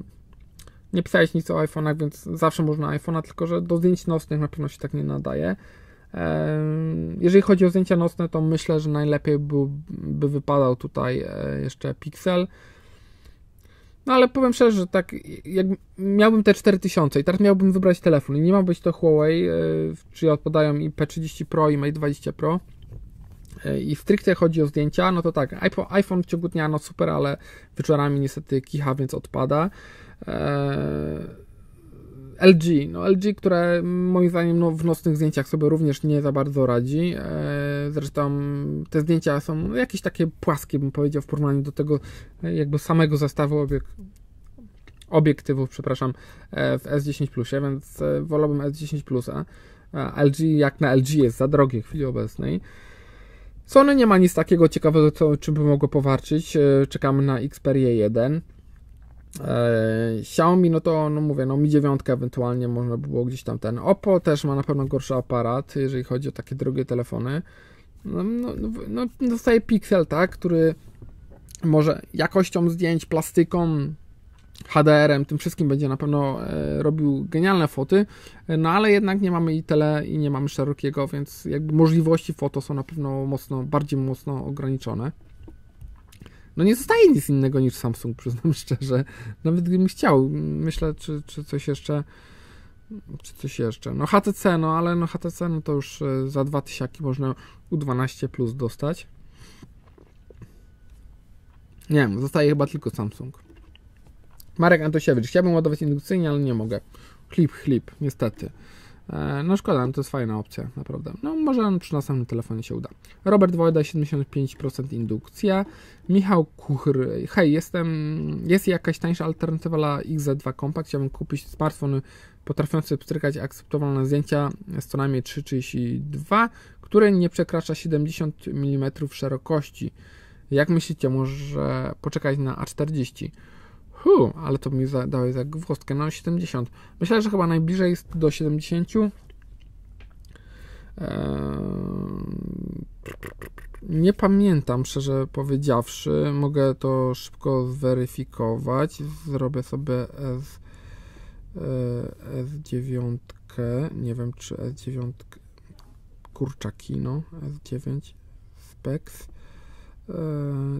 nie pisałeś nic o iPhone'ach, więc zawsze można iPhone'a, tylko że do zdjęć nocnych na pewno się tak nie nadaje. E, jeżeli chodzi o zdjęcia nocne, to myślę, że najlepiej by, by wypadał tutaj jeszcze Pixel. No ale powiem szczerze, że tak, jak miałbym te 4000 i teraz miałbym wybrać telefon i nie ma być to Huawei, e, czyli odpadają i P30 Pro i Mate 20 Pro I e, i stricte chodzi o zdjęcia, no to tak, iPhone, w ciągu dnia no super, ale wieczorami niestety kicha, więc odpada. E, LG, no LG, które moim zdaniem no, w nocnych zdjęciach sobie również nie za bardzo radzi. E, zresztą te zdjęcia są no, jakieś takie płaskie, bym powiedział, w porównaniu do tego e, jakby samego zestawu obiekt, obiektywów, przepraszam, e, w S10 Plusie, więc wolałbym S10 Plusa. LG jak na LG jest za drogie w chwili obecnej. Sony nie ma nic takiego ciekawego, co, czym by mogło powarczyć. Czekamy na Xperia 1. E, Xiaomi, no to no mówię, no Mi 9 ewentualnie można było gdzieś tam ten. Oppo też ma na pewno gorszy aparat, jeżeli chodzi o takie drogie telefony. No, no, no, no dostaje Pixel, tak, który może jakością zdjęć, plastyką, HDR-em, tym wszystkim będzie na pewno e, robił genialne foty, e, no ale jednak nie mamy i tele, i nie mamy szerokiego, więc jakby możliwości foto są na pewno mocno, bardziej mocno ograniczone no nie zostaje nic innego niż Samsung, przyznam [LAUGHS] szczerze. Nawet gdybym chciał. Myślę, czy, czy coś jeszcze czy coś jeszcze. No HTC, no ale no HTC no to już e, za dwa można U12 Plus dostać. Nie wiem, zostaje chyba tylko Samsung. Marek Antosiewicz. Chciałbym ładować indukcyjnie, ale nie mogę. Chlip, chlip, niestety. E, no szkoda, no to jest fajna opcja, naprawdę. No może przy następnym telefonie się uda. Robert Wojda, 75% indukcja. Michał Kuchr, hej, jestem, jest jakaś tańsza alternatywa dla XZ2 Compact. Chciałbym kupić smartfon potrafiący pstrykać akceptowalne zdjęcia z co najmniej 3,32, który nie przekracza 70 mm szerokości. Jak myślicie, może poczekać na A40? Hu, ale to mi za, dałeś za gwostkę. No 70. Myślę, że chyba najbliżej jest do 70. Eee, nie pamiętam, szczerze powiedziawszy. Mogę to szybko zweryfikować. Zrobię sobie S, e, S9. Nie wiem, czy S9. Kurczaki, no. S9 Specs. E,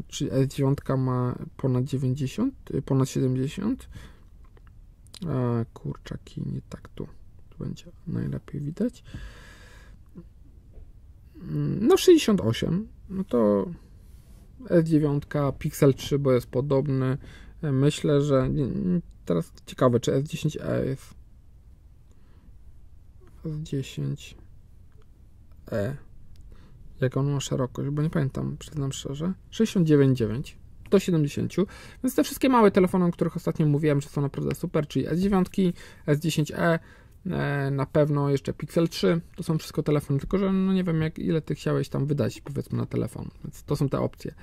czyli S9 ma ponad 90, y, ponad 70. A, kurczaki, nie tak tu. Tu będzie najlepiej widać. Mm, no 68, no to S9, Pixel 3, bo jest podobny. E, myślę, że teraz ciekawe, czy S10e jest S10e jaką on ma szerokość, bo nie pamiętam, przyznam szczerze, 69,9 do 70, więc te wszystkie małe telefony, o których ostatnio mówiłem, że są naprawdę super, czyli S9, S10e, e, na pewno jeszcze Pixel 3, to są wszystko telefony, tylko że no nie wiem jak, ile ty chciałeś tam wydać powiedzmy na telefon, więc to są te opcje.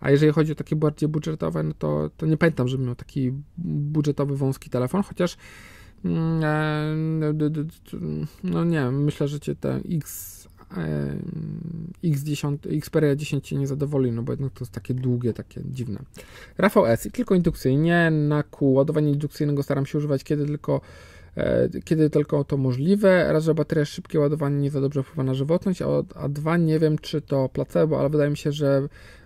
A jeżeli chodzi o takie bardziej budżetowe, no to, to nie pamiętam, żebym miał taki budżetowy, wąski telefon, chociaż mm, e, no nie, myślę, że cię ten X X10, Xperia 10 nie zadowoli, no bo jednak to jest takie długie, takie dziwne. Rafał S. I tylko indukcyjnie na kół. ładowania indukcyjnego staram się używać, kiedy tylko e, kiedy tylko to możliwe. Raz, że bateria szybkie ładowanie nie za dobrze wpływa na żywotność, a, a dwa, nie wiem czy to placebo, ale wydaje mi się, że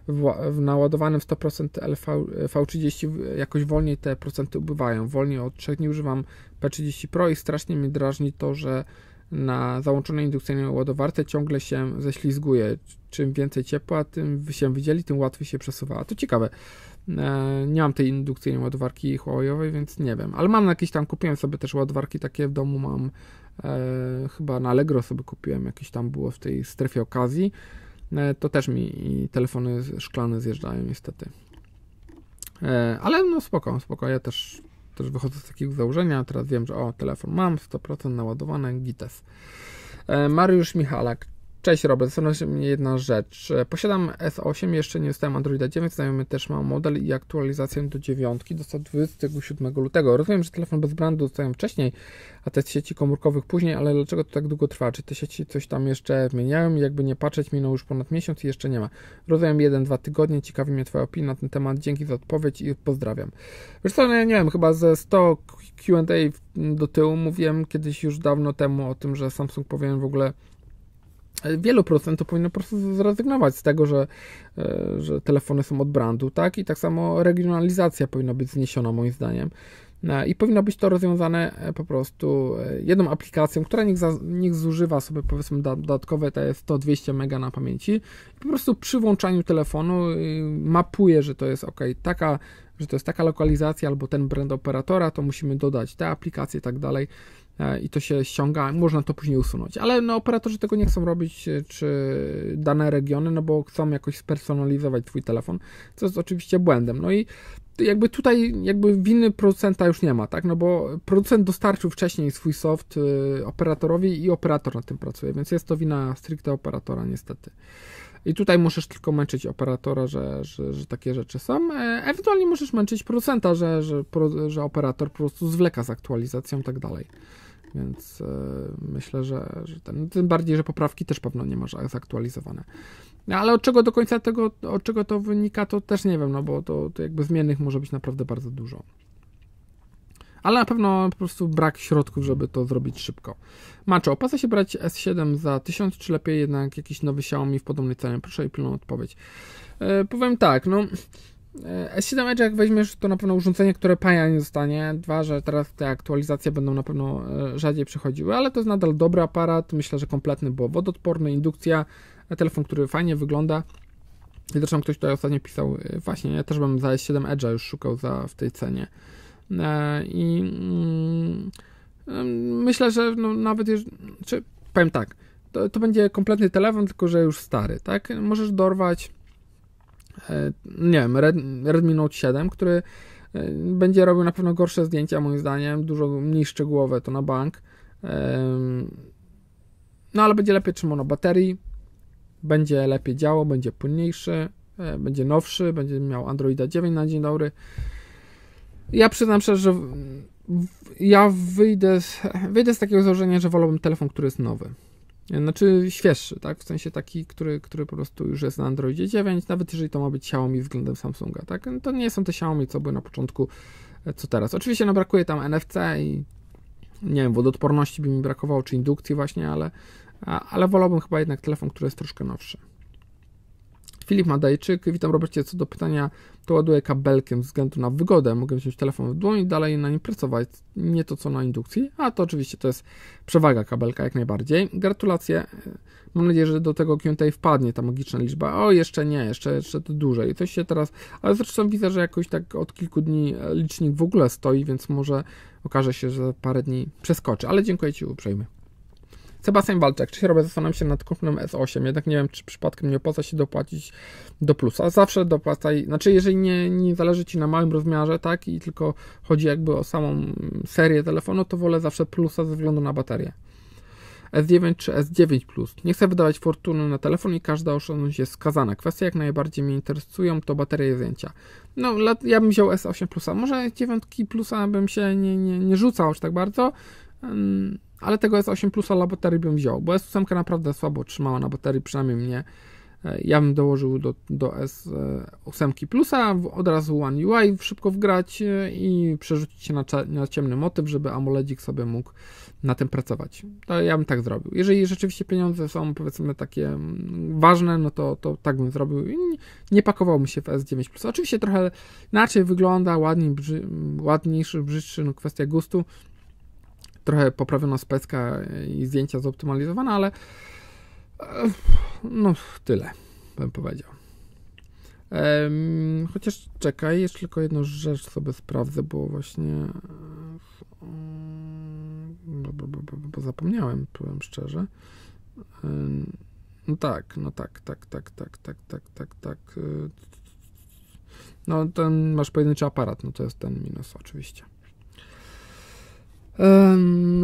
w, w naładowanym 100% LV, 30 jakoś wolniej te procenty ubywają. Wolniej od 3 dni używam P30 Pro i strasznie mnie drażni to, że na załączonej indukcyjnej ładowarce ciągle się ześlizguje. Czym więcej ciepła, tym się widzieli, tym łatwiej się A To ciekawe. E, nie mam tej indukcyjnej ładowarki Huawei'owej, więc nie wiem. Ale mam jakieś tam, kupiłem sobie też ładowarki takie w domu, mam e, chyba na Allegro sobie kupiłem, jakieś tam było w tej strefie okazji. E, to też mi telefony szklane zjeżdżają niestety. E, ale no spoko, spoko, ja też też wychodzę z takiego założenia, teraz wiem, że o, telefon mam, 100% naładowany, GITES. E, Mariusz Michalak, Cześć Robert, zastanawia mnie jedna rzecz. E, posiadam S8, jeszcze nie dostałem Androida 9, znajomy też mam model i aktualizację do 9, dostał 27 lutego. Rozumiem, że telefon bez brandu dostałem wcześniej, a te sieci komórkowych później, ale dlaczego to tak długo trwa? Czy te sieci coś tam jeszcze zmieniają? Jakby nie patrzeć, minął już ponad miesiąc i jeszcze nie ma. Rozumiem 1-2 tygodnie, ciekawi mnie Twoja opinia na ten temat. Dzięki za odpowiedź i pozdrawiam. Wiesz co, no, nie wiem, chyba ze 100 Q&A do tyłu mówiłem kiedyś już dawno temu o tym, że Samsung powinien w ogóle wielu producentów powinno po prostu zrezygnować z tego, że, e, że telefony są od brandu, tak? I tak samo regionalizacja powinna być zniesiona moim zdaniem. E, I powinno być to rozwiązane e, po prostu jedną aplikacją, która niech, za, niech zużywa sobie powiedzmy dodatkowe te 100-200 mega na pamięci i po prostu przy włączaniu telefonu y, mapuje, że to jest ok, taka, że to jest taka lokalizacja albo ten brand operatora, to musimy dodać te aplikacje i tak dalej. E, i to się ściąga, można to później usunąć. Ale no, operatorzy tego nie chcą robić, e, czy dane regiony, no bo chcą jakoś spersonalizować Twój telefon, co jest oczywiście błędem. No i jakby tutaj jakby winy producenta już nie ma, tak? No bo producent dostarczył wcześniej swój soft e, operatorowi i operator na tym pracuje, więc jest to wina stricte operatora niestety. I tutaj możesz tylko męczyć operatora, że, że, że, takie rzeczy są. Ewentualnie możesz męczyć producenta, że, że, że operator po prostu zwleka z aktualizacją i tak dalej. Więc e, myślę, że, że ten, tym bardziej, że poprawki też pewno nie może zaktualizowane. No, ale od czego do końca tego, od czego to wynika, to też nie wiem, no bo to, to jakby zmiennych może być naprawdę bardzo dużo. Ale na pewno po prostu brak środków, żeby to zrobić szybko. Maczo, opłaca się brać S7 za 1000, czy lepiej jednak jakiś nowy Xiaomi w podobnej cenie? Proszę i pilną odpowiedź. E, powiem tak, no E, S7 Edge, jak weźmiesz, to na pewno urządzenie, które paja nie zostanie. Dwa, że teraz te aktualizacje będą na pewno e, rzadziej przychodziły, ale to jest nadal dobry aparat. Myślę, że kompletny, bo wodoodporny, indukcja, e, telefon, który fajnie wygląda. I zresztą ktoś tutaj ostatnio pisał, właśnie, ja też bym za S7 Edge'a już szukał za, w tej cenie. I mm, mm, myślę, że no, nawet jeżeli, czy powiem tak, to, to będzie kompletny telefon, tylko że już stary, tak? Możesz dorwać E, nie wiem, Redmi Note 7, który e, będzie robił na pewno gorsze zdjęcia, moim zdaniem, dużo mniej szczegółowe to na bank. E, no ale będzie lepiej trzymał na baterii, będzie lepiej działał, będzie płynniejszy, będzie nowszy, będzie miał Androida 9 na dzień dobry. Ja przyznam szczerze, że ja wyjdę, wyjdę z takiego założenia, że wolałbym telefon, który jest nowy. Znaczy świeższy, tak? W sensie taki, który, który po prostu już jest na Androidzie 9, nawet jeżeli to ma być Xiaomi względem Samsunga, tak? No to nie są te Xiaomi, co były na początku, e, co teraz. Oczywiście no, brakuje tam NFC i nie wiem, wodoodporności by mi brakowało, czy indukcji właśnie, ale, ale wolałbym chyba jednak telefon, który jest troszkę nowszy. Filip Madajczyk, witam Robercie, co do pytania to ładuję kabelkiem ze względu na wygodę. Mogę wziąć telefon w dłoń i dalej na nim pracować. Nie to co na indukcji, a to oczywiście to jest przewaga kabelka jak najbardziej. Gratulacje. Mam nadzieję, że do tego Q&A wpadnie ta magiczna liczba. O, jeszcze nie, jeszcze, jeszcze to dłużej. Coś się teraz... Ale zresztą widzę, że jakoś tak od kilku dni e, licznik w ogóle stoi, więc może okaże się, że za parę dni przeskoczy. Ale dziękuję Ci uprzejmie. Sebastian Walczek, czy się robię, zastanawiam się nad kupnem S8, jednak nie wiem, czy przypadkiem nie opłaca się dopłacić do plusa. Zawsze dopłacaj, znaczy jeżeli nie, nie zależy Ci na małym rozmiarze, tak, i tylko chodzi jakby o samą serię telefonu, to wolę zawsze plusa ze względu na baterię. S9 czy S9 Plus. Nie chcę wydawać fortuny na telefon i każda oszczędność jest skazana. Kwestie jak najbardziej mnie interesują to baterie i zdjęcia. No, ja bym wziął S8 Plusa. Może S9 Plusa bym się nie, nie, nie rzucał aż tak bardzo ale tego S8 Plusa dla baterii bym wziął, bo S8 naprawdę słabo trzymała na baterii, przynajmniej mnie. E, ja bym dołożył do, do S8 Plusa od razu One UI szybko wgrać e, i przerzucić się na, na ciemny motyw, żeby AMOLEDzik sobie mógł na tym pracować. To ja bym tak zrobił. Jeżeli rzeczywiście pieniądze są powiedzmy takie mm, ważne, no to, to tak bym zrobił. I nie pakowałbym mi się w S9 Plus. Oczywiście trochę inaczej wygląda, ładniej, brzy, ładniejszy, brzydszy, no kwestia gustu trochę poprawiona specka i zdjęcia zoptymalizowane, ale e, no tyle bym powiedział. chociaż czekaj, jeszcze tylko jedną rzecz sobie sprawdzę, bo właśnie e, mm, bo, bo, bo, bo zapomniałem, powiem szczerze. no tak, no tak, tak, tak, tak, tak, tak, tak, tak. E, no ten masz pojedynczy aparat, no to jest ten minus oczywiście.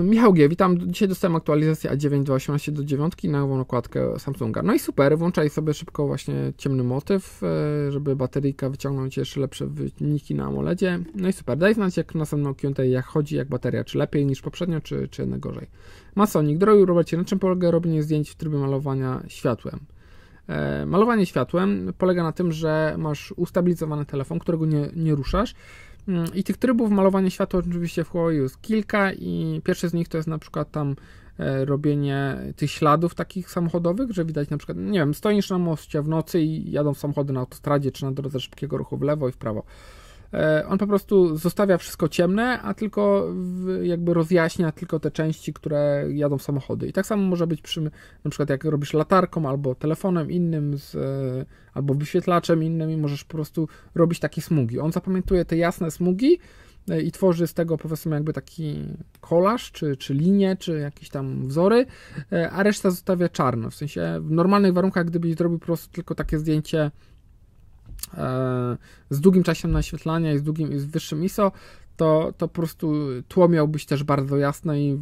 Michał G., witam. Dzisiaj dostałem aktualizację A9 18 do 9 na nową okładkę Samsunga. No i super, włączaj sobie szybko właśnie ciemny motyw, e, żeby bateryjka wyciągnąć jeszcze lepsze wyniki na AMOLEDzie. No i super, daj znać jak następną Q&A, jak chodzi, jak bateria, czy lepiej niż poprzednio, czy, czy jednak gorzej. Masonik, drogi Robercie, na czym polega robienie zdjęć w trybie malowania światłem? E, malowanie światłem polega na tym, że masz ustabilizowany telefon, którego nie, nie ruszasz, Mm, I tych trybów malowania światła oczywiście w Huawei jest kilka i pierwszy z nich to jest na przykład tam e, robienie tych śladów takich samochodowych, że widać na przykład, nie wiem, stoisz na moście w nocy i jadą samochody na autostradzie czy na drodze szybkiego ruchu w lewo i w prawo. E, on po prostu zostawia wszystko ciemne, a tylko jakby rozjaśnia tylko te części, które jadą w samochody. I tak samo może być przy, na przykład jak robisz latarką albo telefonem innym z, e, albo wyświetlaczem innym i możesz po prostu robić takie smugi. On zapamiętuje te jasne smugi, e, i tworzy z tego powiedzmy jakby taki kolaż, czy, czy linie, czy jakieś tam wzory, a reszta zostawia czarno. W sensie w normalnych warunkach, gdybyś zrobił po prostu tylko takie zdjęcie E, z długim czasem naświetlania i z, długim, z wyższym ISO, to, to po prostu tło miał być też bardzo jasne i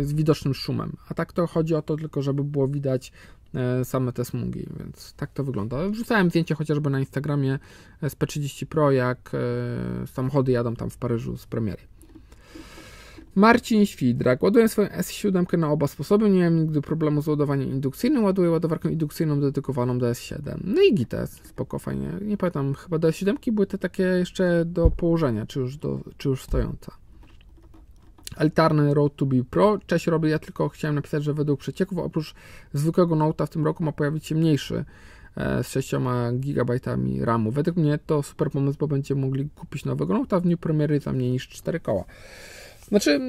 e, z widocznym szumem. A tak to chodzi o to tylko, żeby było widać e, same te smugi, więc tak to wygląda. Wrzucałem zdjęcie chociażby na Instagramie z P30 Pro, jak samochody jadą tam w Paryżu z premiery. Marcin Świdrak. Ładuję swoją S7 na oba sposoby. Nie miałem nigdy problemu z ładowaniem indukcyjnym. Ładuję ładowarką indukcyjną dedykowaną do S7. No i GITES. Spoko, fajnie. Nie pamiętam, chyba do S7 były te takie jeszcze do położenia, czy już, do, czy już stojące. Altarny Road to Be Pro. Cześć robię, ja tylko chciałem napisać, że według przecieków oprócz zwykłego Note'a w tym roku ma pojawić się mniejszy e, z 6 GB RAMu. Według mnie to super pomysł, bo będziemy mogli kupić nowego Note'a w dniu premiery za mniej niż 4 koła. Znaczy,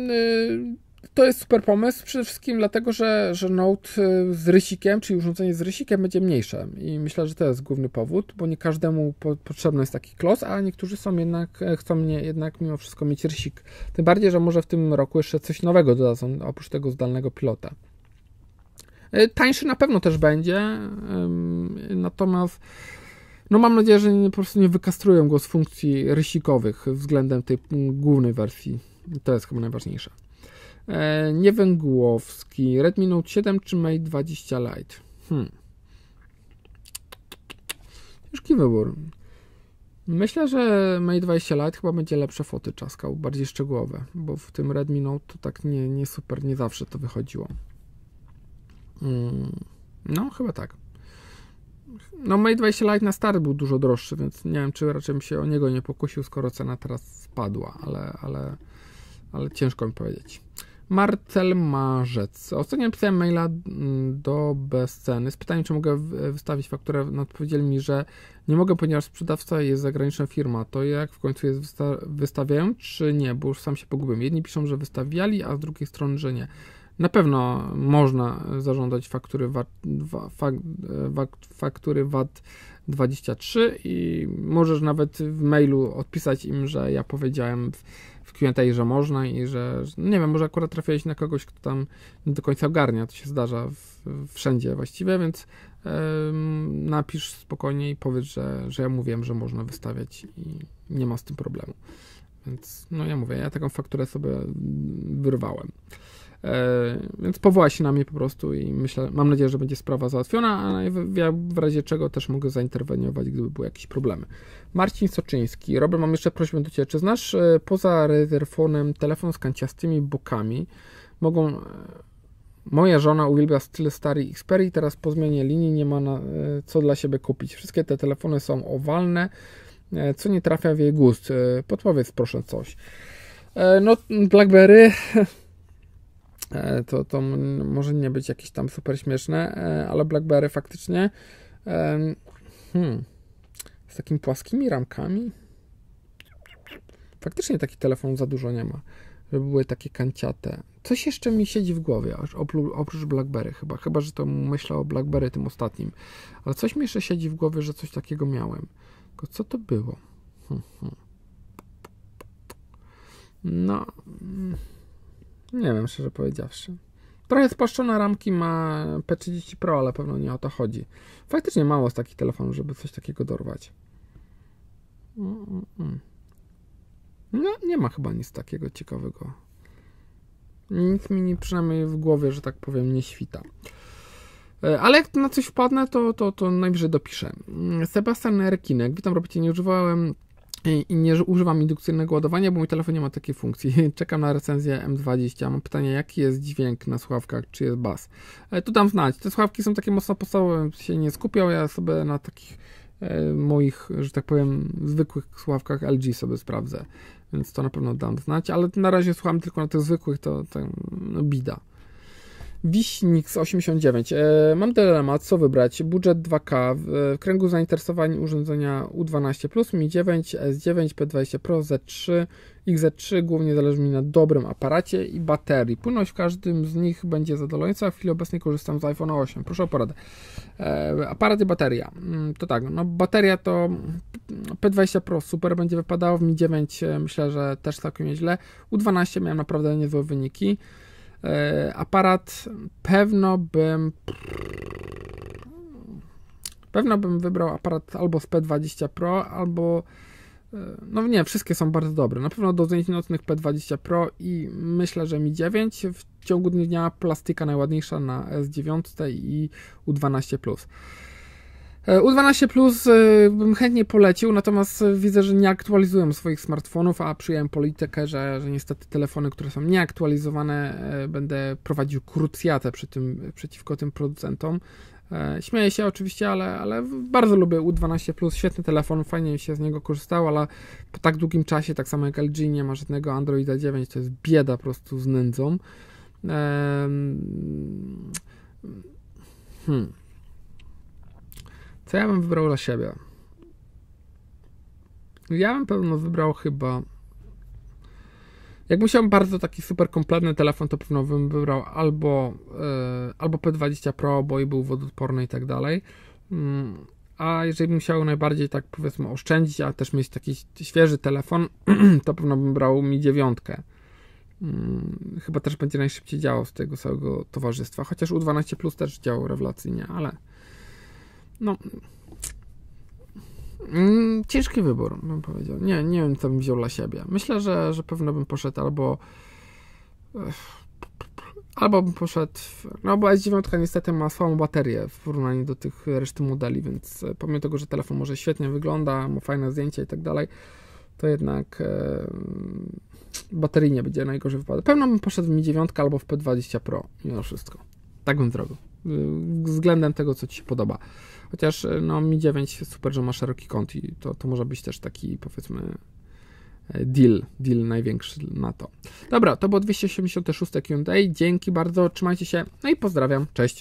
y, to jest super pomysł, przede wszystkim dlatego, że, że Note y, z rysikiem, czyli urządzenie z rysikiem będzie mniejsze i myślę, że to jest główny powód, bo nie każdemu po, potrzebny jest taki klos, a niektórzy są jednak, e, chcą mnie jednak mimo wszystko mieć rysik. Tym bardziej, że może w tym roku jeszcze coś nowego dodadzą, oprócz tego zdalnego pilota. E, tańszy na pewno też będzie, natomiast no mam nadzieję, że nie, po prostu nie wykastrują go z funkcji rysikowych względem tej głównej wersji. To jest chyba najważniejsze. E, niewęgłowski. Redmi Note 7 czy Mate 20 Lite? Hmm. Ciężki wybór. Myślę, że Mate 20 Lite chyba będzie lepsze foty czaskał, bardziej szczegółowe, bo w tym Redmi Note to tak nie, nie super, nie zawsze to wychodziło. Hmm. no, chyba tak. No, Mate 20 Lite na stary był dużo droższy, więc nie wiem, czy raczej bym się o niego nie pokusił, skoro cena teraz spadła, ale, ale ale ciężko mi powiedzieć. Marcel Marzec. Ostatnio napisałem maila mm, do bezceny z pytaniem, czy mogę wystawić fakturę. No, odpowiedzieli mi, że nie mogę, ponieważ sprzedawca jest zagraniczna firma. To jak w końcu jest wysta wystawiają, czy nie? Bo już sam się pogubiłem. Jedni piszą, że wystawiali, a z drugiej strony, że nie. Na pewno można zażądać faktury VAT, faktury VAT 23 i możesz nawet w mailu odpisać im, że ja powiedziałem. W, w Q&A, że można i że, no nie wiem, może akurat trafiałeś na kogoś, kto tam nie do końca ogarnia, to się zdarza w, wszędzie właściwie, więc yy, napisz spokojnie i powiedz, że, że ja mówiłem, że można wystawiać i nie ma z tym problemu. Więc no ja mówię, ja taką fakturę sobie wyrwałem. E, więc powoła się na mnie po prostu i myślę, mam nadzieję, że będzie sprawa załatwiona, a ja w razie czego też mogę zainterweniować, gdyby były jakieś problemy. Marcin Soczyński. Robert, mam jeszcze prośbę do Ciebie. Czy znasz e, poza rezerfonem telefon z kanciastymi bokami? Mogą... E, moja żona uwielbia styl stary Xperia i teraz po zmianie linii nie ma na, co dla siebie kupić. Wszystkie te telefony są owalne, co nie trafia w jej gust. Podpowiedz proszę coś. No, BlackBerry [LAUGHS] E, to, to może nie być jakieś tam super śmieszne, e, ale BlackBerry faktycznie hmm, z takimi płaskimi ramkami faktycznie taki telefon za dużo nie ma, żeby były takie kanciate. Coś jeszcze mi siedzi w głowie, aż oprócz BlackBerry chyba, chyba, że to myślę o BlackBerry tym ostatnim, ale coś mi jeszcze siedzi w głowie, że coś takiego miałem. Tylko co to było? Hmm, hmm. No... Mm, nie wiem, szczerze powiedziawszy. Trochę spłaszczone ramki ma P30 Pro, ale pewno nie o to chodzi. Faktycznie mało z takich telefonów, żeby coś takiego dorwać. No, nie ma chyba nic takiego ciekawego. Nic mi nie, przynajmniej w głowie, że tak powiem, nie świta. E, ale jak na coś wpadnę, to, to, to najwyżej dopiszę. Mm, Sebastian Erkinek, witam, robicie, nie używałem i nie używam indukcyjnego ładowania, bo mój telefon nie ma takiej funkcji. [LAUGHS] Czekam na recenzję M20. Mam pytanie, jaki jest dźwięk na słuchawkach, czy jest bas? E, tu dam znać. Te słuchawki są takie mocno podstawowe, się nie skupiał. Ja sobie na takich e, moich, że tak powiem, zwykłych słuchawkach LG sobie sprawdzę. Więc to na pewno dam znać, ale na razie słucham tylko na tych zwykłych, to, to no, bida. Wiśnik z 89. E, mam dylemat, co wybrać? Budżet 2K w kręgu zainteresowań urządzenia U12+, Mi 9, S9, P20 Pro, Z3, XZ3. Głównie zależy mi na dobrym aparacie i baterii. Płynność w każdym z nich będzie zadowalająca. W chwili obecnej korzystam z iPhone 8. Proszę o poradę. E, Aparat i bateria. Mm, to tak, no bateria to P20 Pro super będzie wypadało. W Mi 9 e, myślę, że też całkiem nieźle. U12 miałem naprawdę niezłe wyniki. E, aparat pewno bym pewno bym wybrał aparat albo z P20 Pro, albo e, no nie, wszystkie są bardzo dobre. Na pewno do zdjęć nocnych P20 Pro i myślę, że Mi 9 w ciągu dnia plastyka najładniejsza na S9 i U12+. E, U12 Plus e, bym chętnie polecił, natomiast e, widzę, że nie aktualizują swoich smartfonów, a przyjąłem politykę, że, że niestety telefony, które są nieaktualizowane, będę prowadził krucjatę przy tym, przeciwko tym producentom. Śmieję się oczywiście, ale, ale bardzo lubię U12 Plus, świetny telefon, fajnie się z niego korzystało, ale po tak długim czasie, tak samo jak LG nie ma żadnego Androida 9, to jest bieda po prostu z nędzą. Hmm. Co ja bym wybrał dla siebie? Ja bym pewno wybrał chyba. Jak musiałem bardzo taki super kompletny telefon, to pewno bym wybrał albo, yy, albo P20 Pro, bo i był wodoodporny i tak dalej. Mm, a jeżeli bym chciał najbardziej tak powiedzmy oszczędzić, a też mieć taki świeży telefon, [CLEARS THROAT] to pewno bym brał Mi 9. Yy, mm, chyba też będzie najszybciej działał z tego całego towarzystwa, chociaż U12 Plus też działał rewelacyjnie, ale no. Mm, ciężki wybór, bym powiedział. Nie, nie wiem, co bym wziął dla siebie. Myślę, że, że pewno bym poszedł albo. Albo bym poszedł. No, bo S9 niestety ma słabą baterię w porównaniu do tych reszty modeli, więc e, pomimo tego, że telefon może świetnie wygląda, ma fajne zdjęcia i tak dalej, to jednak e, baterii nie będzie najgorzej wypada. Pewno bym poszedł w Mi 9 albo w P20 Pro, mimo wszystko. Tak bym zrobił. Względem tego, co Ci się podoba. Chociaż e, no, Mi 9 super, że ma szeroki kąt i to, to może być też taki powiedzmy e, deal, deal największy na to. Dobra, to było 286 Q&A. Dzięki bardzo, trzymajcie się, no i pozdrawiam, cześć.